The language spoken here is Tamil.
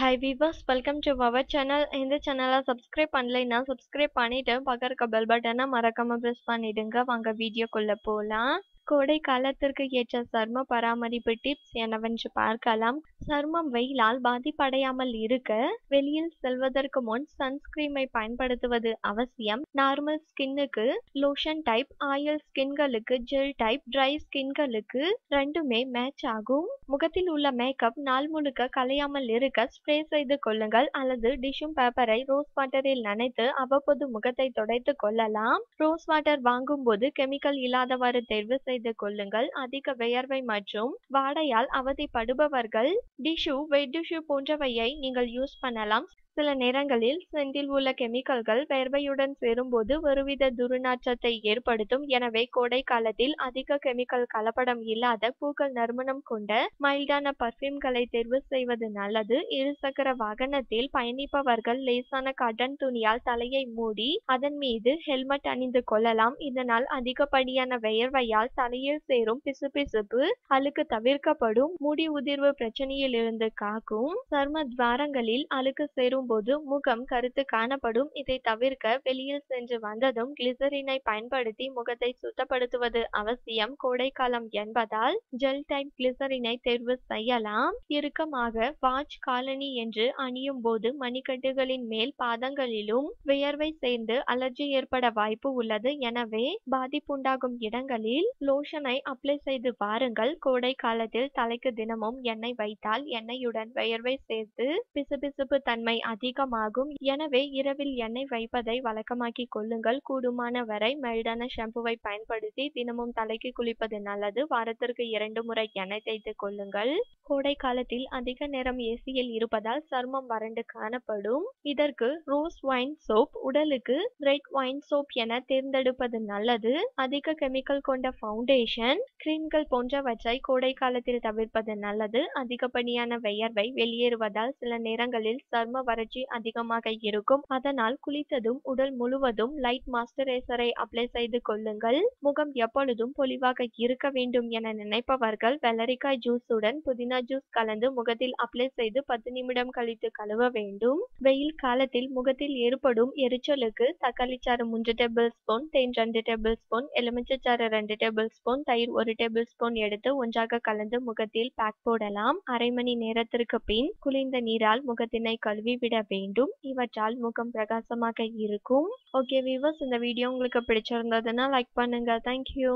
high viewers welcome to our channel இந்த சேனலை சப்ஸ்கிரைப் பண்ணலைன்னா சப்ஸ்கிரைப் பண்ணிவிட்டு பக்கம் இருக்க பெல் பட்டனை மறக்காமல் ப்ரெஸ் பண்ணிவிடுங்க வாங்க வீடியோக்குள்ளே போகலாம் கோடை காலத்திற்கு ஏற்ற சர்ம பராமரிப்பு டிப்ஸ் என்னவென்று பார்க்கலாம் சருமம் வெயிலால் பாதிப்படையாமல் இருக்க வெளியில் செல்வதற்கு முன் சன்ஸ்கிரீமை பயன்படுத்துவது அவசியம் நார்மல் ஸ்கின்னுக்கு லோஷன் டைப் ஆயில் ஸ்கின்களுக்கு ஜெல் டைப் ட்ரை ஸ்கின்களுக்கு ரெண்டுமே மேட்ச் ஆகும் முகத்தில் உள்ள மேக்கப் நாள் முழுக்க கலையாமல் இருக்க ஸ்ப்ரே செய்து கொள்ளுங்கள் அல்லது டிஷ்யூம் பேப்பரை ரோஸ் வாட்டரில் நனைத்து அவ்வப்போது முகத்தை துடைத்து கொள்ளலாம் ரோஸ் வாட்டர் வாங்கும் போது கெமிக்கல் இல்லாதவாறு தேர்வு செய்து செய்து கொள்ளுங்கள் அதிக வியர்வை மற்றும் வாடையால் அவதிப்படுபவர்கள் டிஷ்யூ வெட் டிஷ்யூ போன்றவையை நீங்கள் யூஸ் பண்ணலாம் சில நேரங்களில் செந்தில் உள்ள கெமிக்கல்கள் வேர்வையுடன் சேரும்போது ஒருவித துர்நாற்றத்தை ஏற்படுத்தும் எனவே கோடை காலத்தில் அதிக கெமிக்கல் கலப்படம் இல்லாத பூக்கள் நறுமணம் கொண்ட மைல்டான பர்ஃப்யூம்களை தேர்வு செய்வது நல்லது இருசக்கர வாகனத்தில் பயணிப்பவர்கள் லேசான காட்டன் துணியால் தலையை மூடி அதன் மீது ஹெல்மெட் அணிந்து கொள்ளலாம் இதனால் அதிகப்படியான வேர்வையால் தலையில் சேரும் பிசுபிசுப்பு அழுக்கு தவிர்க்கப்படும் முடி உதிர்வு பிரச்சனையிலிருந்து காக்கும் சர்ம துவாரங்களில் அழுக்கு சேரும் போது முகம் கருத்து காணப்படும் இதை தவிர்க்க வெளியில் சென்று வந்ததும் கிளிசரினை பயன்படுத்தி முகத்தை சுத்தப்படுத்துவது அவசியம் கோடைக்காலம் என்பதால் ஜெல் டைம் கிளிசரினை தேர்வு செய்யலாம் இறுக்கமாக வாட்ச் காலனி என்று அணியும் போது மணிக்கட்டுகளின் மேல் பாதங்களிலும் வியர்வை சேர்ந்து அலர்ஜி ஏற்பட வாய்ப்பு உள்ளது எனவே பாதிப்புண்டாகும் இடங்களில் லோஷனை அப்ளை செய்து பாருங்கள் கோடை காலத்தில் தலைக்கு தினமும் எண்ணெய் வைத்தால் எண்ணெயுடன் வியர்வை சேர்த்து பிசுபிசுப்பு தன்மை அதிகமாகும் எனவே இரவில் எண்ணெய் வைப்பதை வழக்கமாக்கி கொள்ளுங்கள் கூடுமான வரை மெல்டான ஷாம்புவை பயன்படுத்தி தினமும் தலைக்கு குளிப்பது நல்லது வாரத்திற்கு இரண்டு முறை எண்ணெய் தேய்த்து கொள்ளுங்கள் கோடை காலத்தில் அதிக நேரம் ஏசியில் இருப்பதால் சருமம் வறண்டு காணப்படும் இதற்கு ரோஸ் வைன் சோப் உடலுக்கு ரெட் வைன் சோப் என தேர்ந்தெடுப்பது நல்லது அதிக கெமிக்கல் கொண்ட ஃபவுண்டேஷன் கிரீம்கள் போன்றவற்றை கோடை காலத்தில் தவிர்ப்பது நல்லது அதிகப்படியான வியர்வை வெளியேறுவதால் சில நேரங்களில் சர்ம வர அலர்ஜி அதிகமாக இருக்கும் அதனால் குளித்ததும் உடல் முழுவதும் லைட் மாஸ்டரைசரை அப்ளை செய்து கொள்ளுங்கள் முகம் எப்பொழுதும் பொலிவாக இருக்க வேண்டும் என நினைப்பவர்கள் வெள்ளரிக்காய் ஜூஸ் உடன் புதினா ஜூஸ் கலந்து முகத்தில் அப்ளை செய்து பத்து நிமிடம் கழித்து கழுவ வேண்டும் வெயில் காலத்தில் முகத்தில் ஏற்படும் எரிச்சலுக்கு தக்காளி சாறு மூன்று டேபிள் ஸ்பூன் தேன் ரெண்டு டேபிள் ஸ்பூன் எலுமிச்சாறு ரெண்டு டேபிள் ஸ்பூன் தயிர் ஒரு டேபிள் ஸ்பூன் எடுத்து ஒன்றாக கலந்து முகத்தில் பேக் போடலாம் அரை மணி நேரத்திற்கு பின் குளிர்ந்த நீரால் முகத்தினை கழுவி விட வேண்டும் இவற்றால் முகம் பிரகாசமாக இருக்கும் ஓகே வீவர்ஸ் இந்த வீடியோ உங்களுக்கு பிடிச்சிருந்ததுன்னா லைக் பண்ணுங்க தேங்க்யூ